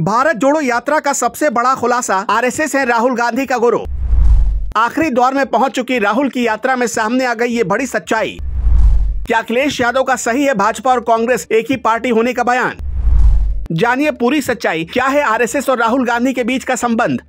भारत जोड़ो यात्रा का सबसे बड़ा खुलासा आरएसएस है राहुल गांधी का गुरु आखिरी दौर में पहुंच चुकी राहुल की यात्रा में सामने आ गई ये बड़ी सच्चाई क्या अखिलेश यादव का सही है भाजपा और कांग्रेस एक ही पार्टी होने का बयान जानिए पूरी सच्चाई क्या है आरएसएस और राहुल गांधी के बीच का संबंध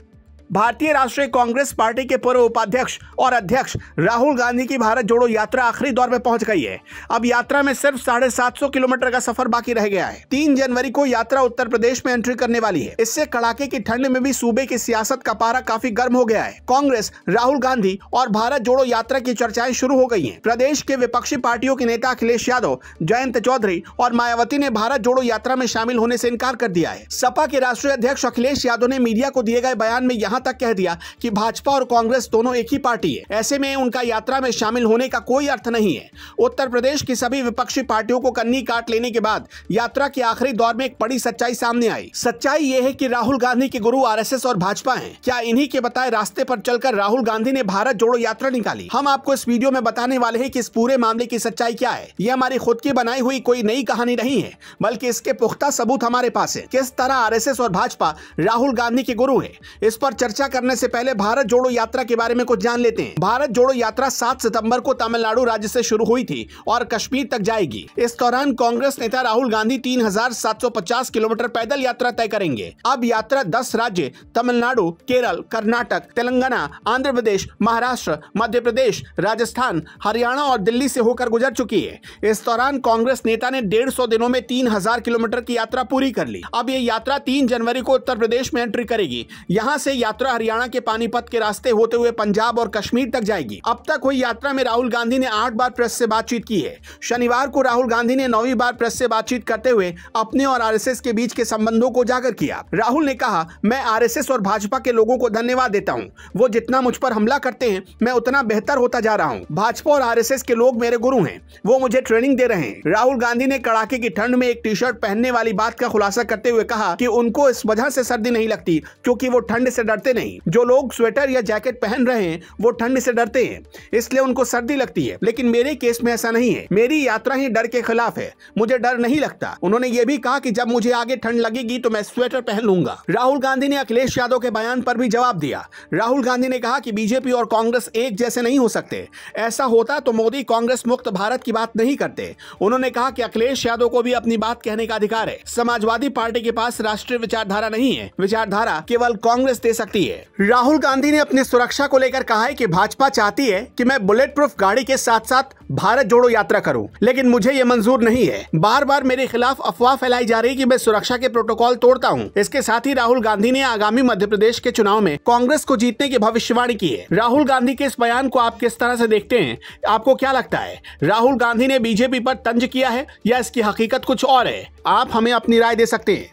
भारतीय राष्ट्रीय कांग्रेस पार्टी के पूर्व उपाध्यक्ष और अध्यक्ष राहुल गांधी की भारत जोड़ो यात्रा आखिरी दौर में पहुंच गई है अब यात्रा में सिर्फ साढ़े सात सौ किलोमीटर का सफर बाकी रह गया है तीन जनवरी को यात्रा उत्तर प्रदेश में एंट्री करने वाली है इससे कड़ाके की ठंड में भी सूबे की सियासत का पारा काफी गर्म हो गया है कांग्रेस राहुल गांधी और भारत जोड़ो यात्रा की चर्चाएं शुरू हो गई है प्रदेश के विपक्षी पार्टियों के नेता अखिलेश यादव जयंत चौधरी और मायावती ने भारत जोड़ो यात्रा में शामिल होने से इनकार कर दिया है सपा के राष्ट्रीय अध्यक्ष अखिलेश यादव ने मीडिया को दिए गए बयान में यहाँ तक कह दिया कि भाजपा और कांग्रेस दोनों एक ही पार्टी है ऐसे में उनका यात्रा में शामिल होने का कोई अर्थ नहीं है उत्तर प्रदेश की सभी विपक्षी पार्टियों को कन्नी काट लेने के बाद यात्रा के आखिरी दौर में एक बड़ी सच्चाई सामने आई सच्चाई ये है की राहुल गांधी के गुरु आर और भाजपा है क्या इन्ही के बताए रास्ते आरोप चलकर राहुल गांधी ने भारत जोड़ो यात्रा निकाली हम आपको इस वीडियो में बताने वाले है की इस पूरे मामले की सच्चाई क्या है ये हमारी खुद की बनाई हुई कोई नई कहानी नहीं है बल्कि इसके पुख्ता सबूत हमारे पास है किस तरह आरएसएस और भाजपा राहुल गांधी के गुरु है इस पर चर्चा करने से पहले भारत जोड़ो यात्रा के बारे में कुछ जान लेते हैं भारत जोड़ो यात्रा 7 सितंबर को तमिलनाडु राज्य से शुरू हुई थी और कश्मीर तक जाएगी इस दौरान कांग्रेस नेता राहुल गांधी 3,750 किलोमीटर पैदल यात्रा तय करेंगे अब यात्रा 10 राज्य तमिलनाडु केरल कर्नाटक तेलंगाना आंध्र प्रदेश महाराष्ट्र मध्य प्रदेश राजस्थान हरियाणा और दिल्ली ऐसी होकर गुजर चुकी है इस दौरान कांग्रेस नेता ने डेढ़ दिनों में तीन किलोमीटर की यात्रा पूरी कर ली अब ये यात्रा तीन जनवरी को उत्तर प्रदेश में एंट्री करेगी यहाँ से यात्रा हरियाणा के पानीपत के रास्ते होते हुए पंजाब और कश्मीर तक जाएगी अब तक हुई यात्रा में राहुल गांधी ने आठ बार प्रेस से बातचीत की है शनिवार को राहुल गांधी ने नौवीं बार प्रेस से बातचीत करते हुए अपने और आर के बीच के संबंधों को उजागर किया राहुल ने कहा मैं आर और भाजपा के लोगों को धन्यवाद देता हूँ वो जितना मुझ पर हमला करते हैं मैं उतना बेहतर होता जा रहा हूँ भाजपा और आर के लोग मेरे गुरु हैं वो मुझे ट्रेनिंग दे रहे हैं राहुल गांधी ने कड़ाके की ठंड में एक टी शर्ट पहनने वाली बात का खुलासा करते हुए कहा कि उनको इस वजह से सर्दी नहीं लगती क्योंकि वो ठंड से डरते डरते नहीं जो लोग स्वेटर या जैकेट पहन रहे हैं वो ठंड से डरते हैं इसलिए उनको सर्दी लगती है लेकिन मेरे केस में ऐसा नहीं है मेरी यात्रा ही डर के खिलाफ है मुझे डर नहीं लगता उन्होंने ये भी कहा कि जब मुझे आगे ठंड लगेगी तो मैं स्वेटर पहन लूंगा राहुल गांधी ने अखिलेश यादव के बयान पर भी जवाब दिया राहुल गांधी ने कहा कि बीजेपी और कांग्रेस एक जैसे नहीं हो सकते ऐसा होता तो मोदी कांग्रेस मुक्त भारत की बात नहीं करते उन्होंने कहा कि अखिलेश यादव को भी अपनी बात कहने का अधिकार है समाजवादी पार्टी के पास राष्ट्रीय विचारधारा नहीं है विचारधारा केवल कांग्रेस दे सकती सकती है राहुल गांधी ने अपनी सुरक्षा को लेकर कहा है कि भाजपा चाहती है कि मैं बुलेट प्रूफ गाड़ी के साथ साथ भारत जोड़ो यात्रा करूं लेकिन मुझे ये मंजूर नहीं है बार बार मेरे खिलाफ अफवाह फैलाई जा रही कि मैं सुरक्षा के प्रोटोकॉल तोड़ता हूं इसके साथ ही राहुल गांधी ने आगामी मध्य प्रदेश के चुनाव में कांग्रेस को जीतने की भविष्यवाणी की है राहुल गांधी के इस बयान को आप किस तरह से देखते हैं आपको क्या लगता है राहुल गांधी ने बीजेपी पर तंज किया है या इसकी हकीकत कुछ और है आप हमें अपनी राय दे सकते हैं